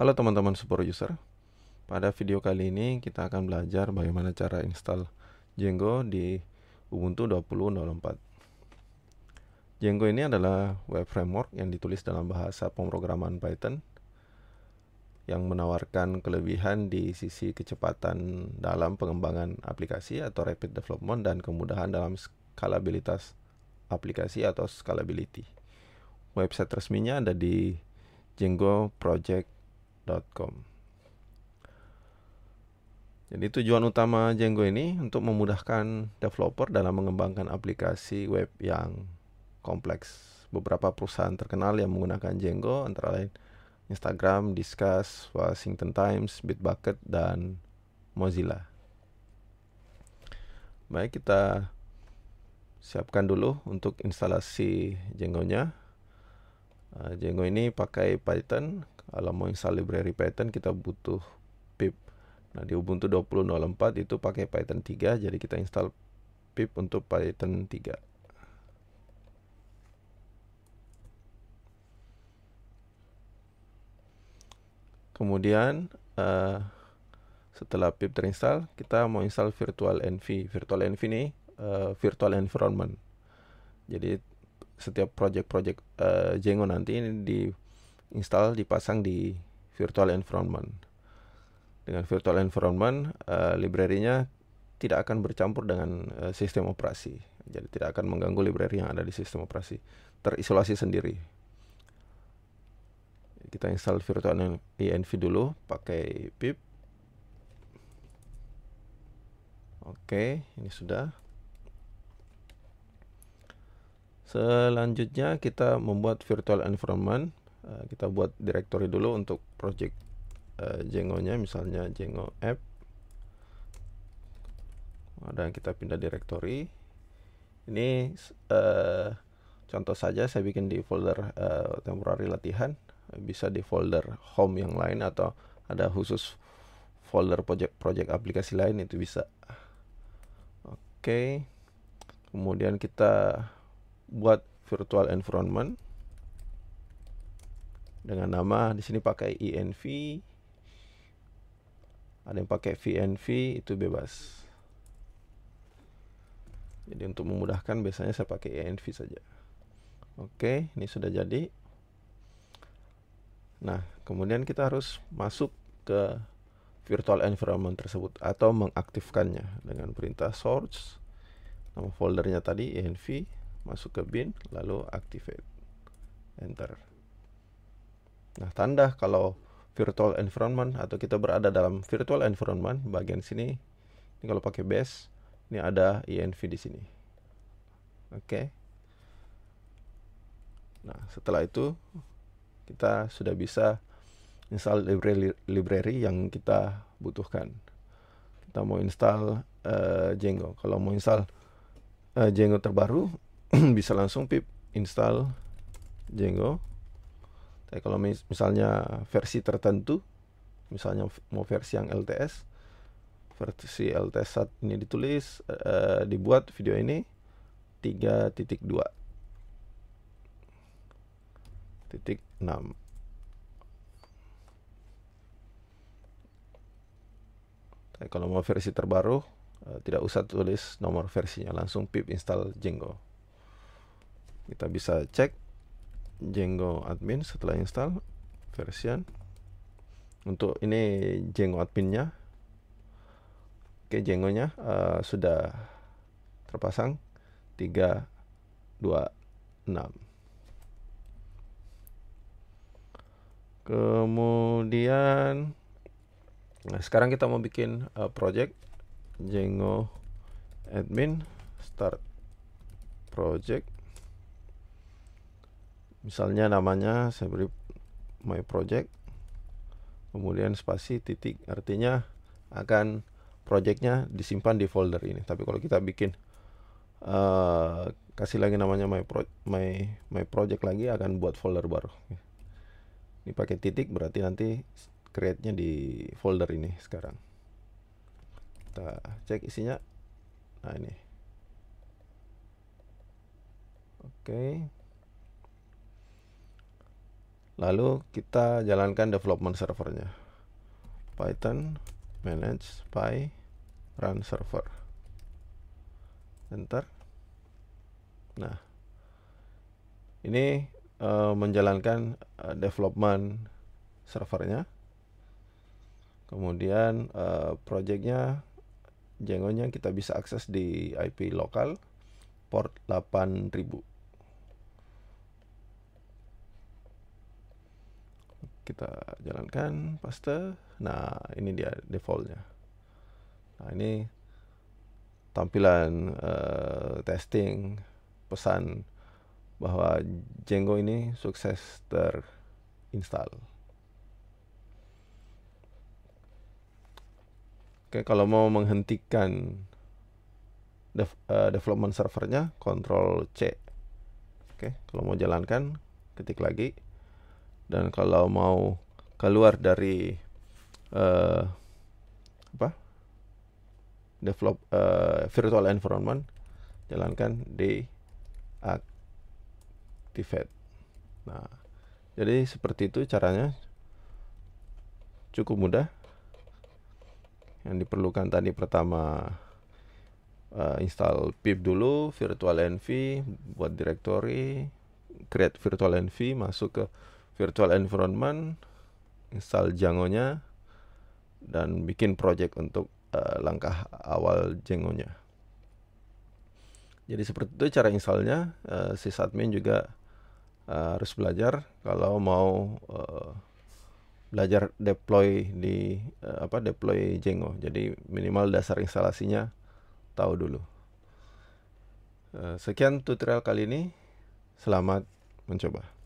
Halo teman-teman super user Pada video kali ini kita akan belajar bagaimana cara install Django di Ubuntu 20.04 Django ini adalah web framework yang ditulis dalam bahasa pemrograman Python yang menawarkan kelebihan di sisi kecepatan dalam pengembangan aplikasi atau rapid development dan kemudahan dalam skalabilitas aplikasi atau scalability. Website resminya ada di Django Project gmail.com Jadi tujuan utama Django ini untuk memudahkan developer dalam mengembangkan aplikasi web yang kompleks. Beberapa perusahaan terkenal yang menggunakan Django antara lain Instagram, Discuss, Washington Times, Bitbucket, dan Mozilla. Baik, kita siapkan dulu untuk instalasi Django-nya. Uh, Django ini pakai Python. Kalau mau install library Python kita butuh pip. Nah, di Ubuntu 20.04 itu pakai Python 3, jadi kita install pip untuk Python 3. Kemudian uh, setelah pip terinstall, kita mau install virtual env. Virtual env ini uh, virtual environment. Jadi setiap project-project uh, Django nanti ini diinstal dipasang di virtual environment. Dengan virtual environment, uh, library-nya tidak akan bercampur dengan uh, sistem operasi. Jadi tidak akan mengganggu library yang ada di sistem operasi. Terisolasi sendiri. Kita install virtual env e dulu pakai pip. Oke, ini sudah. Selanjutnya kita membuat virtual environment. Eh, kita buat directory dulu untuk project uh, eh, nya misalnya Django app. Ada kita pindah directory. Ini eh, contoh saja saya bikin di folder uh, temporary latihan, bisa di folder home yang lain atau ada khusus folder project project aplikasi lain itu bisa. Oke. Okay. Kemudian kita buat virtual environment dengan nama di sini pakai env ada yang pakai vnv itu bebas jadi untuk memudahkan biasanya saya pakai env saja oke ini sudah jadi nah kemudian kita harus masuk ke virtual environment tersebut atau mengaktifkannya dengan perintah source nama foldernya tadi env masuk ke bin lalu activate enter nah tanda kalau virtual environment atau kita berada dalam virtual environment bagian sini ini kalau pakai base ini ada env di sini oke okay. nah setelah itu kita sudah bisa install library library yang kita butuhkan kita mau install uh, Django kalau mau install uh, Django terbaru bisa langsung pip install Django. Tapi kalau mis misalnya versi tertentu, misalnya mau versi yang LTS, versi LTS saat ini ditulis uh, dibuat video ini 3.2 titik 6 Tapi kalau mau versi terbaru, eh, tidak usah tulis nomor versinya, langsung pip install Django kita bisa cek Django admin setelah install version untuk ini Django adminnya oke Django nya uh, eh, sudah terpasang 3 2 6 kemudian nah sekarang kita mau bikin uh, project Django admin start project misalnya namanya saya beri my project kemudian spasi titik artinya akan projectnya disimpan di folder ini tapi kalau kita bikin uh, kasih lagi namanya my pro my my project lagi akan buat folder baru ini pakai titik berarti nanti create-nya di folder ini sekarang kita cek isinya nah ini oke okay lalu kita jalankan development servernya python manage py run server enter nah ini uh, menjalankan uh, development servernya kemudian uh, projectnya jengonya kita bisa akses di IP lokal port 8000 kita jalankan paste nah ini dia defaultnya nah ini tampilan uh, testing pesan bahwa Django ini sukses terinstall. Oke, kalau mau menghentikan dev, uh, eh, development servernya, control C. Oke, kalau mau jalankan, ketik lagi dan kalau mau keluar dari uh, apa develop uh, virtual environment jalankan di activate nah jadi seperti itu caranya cukup mudah yang diperlukan tadi pertama uh, install pip dulu virtual env buat directory create virtual env masuk ke virtual environment, install Django-nya, dan bikin project untuk uh, langkah awal Django-nya. Jadi seperti itu cara installnya. Uh, eh, sysadmin juga uh, harus belajar kalau mau uh, belajar deploy di uh, apa deploy Django. Jadi minimal dasar instalasinya tahu dulu. Uh, sekian tutorial kali ini. Selamat mencoba.